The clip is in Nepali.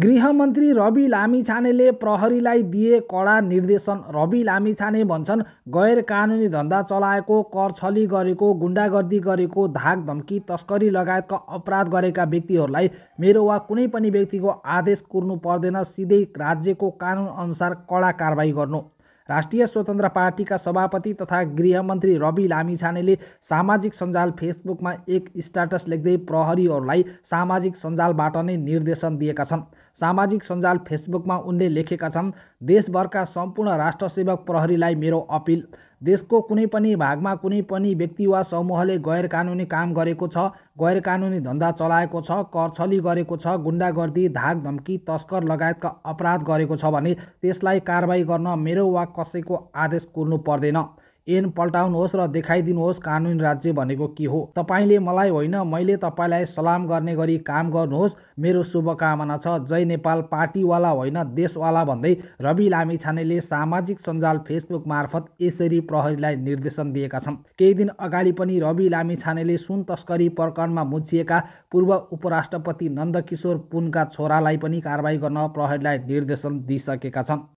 गृहमन्त्री रवि लामिछानेले प्रहरीलाई दिए कडा निर्देशन रवि लामिछाने भन्छन् गैर कानुनी धन्दा चलाएको कर छली गरेको गुन्डागर्दी गरेको धाक धम्की तस्करी लगायतका अपराध गरेका व्यक्तिहरूलाई मेरो वा कुनै पनि व्यक्तिको आदेश कुर्नु पर्दैन सिधै राज्यको कानुनअनुसार कडा कारवाही गर्नु राष्ट्रिय स्वतन्त्र पार्टीका सभापति तथा गृहमन्त्री रवि लामिछानेले सामाजिक सञ्जाल फेसबुकमा एक स्ट्याटस लेख्दै प्रहरीहरूलाई सामाजिक सञ्जालबाट नै निर्देशन दिएका छन् सामाजिक सञ्जाल फेसबुकमा उनले लेखेका छन् देशभरका सम्पूर्ण राष्ट्रसेवक प्रहरीलाई मेरो अपिल देशको कुनै पनि भागमा कुनै पनि व्यक्ति वा समूहले गैर कानुनी काम गरेको छ गैर कानुनी धन्दा चलाएको छ करछली गरेको छ गुन्डागर्दी धाक धम्की तस्कर लगायतका अपराध गरेको छ भने त्यसलाई कारवाही गर्न मेरो वा कसैको आदेश कुर्नु पर्दैन एन पल्टाउनुहोस् र देखाइदिनुहोस् कानुन राज्य भनेको के हो तपाईँले मलाई होइन मैले तपाईँलाई सलाम गर्ने गरी काम गर्नुहोस् मेरो शुभकामना छ जय नेपाल पार्टीवाला होइन देशवाला भन्दै रवि लामी छानेले सामाजिक सञ्जाल फेसबुक मार्फत यसरी प्रहरीलाई निर्देशन दिएका छन् केही दिन अगाडि पनि रवि लामी छानेले सुन तस्करी प्रकरणमा मुछिएका पूर्व उपराष्ट्रपति नन्दकिशोर पुनका छोरालाई पनि कारवाही गर्न प्रहरीलाई निर्देशन दिइसकेका छन्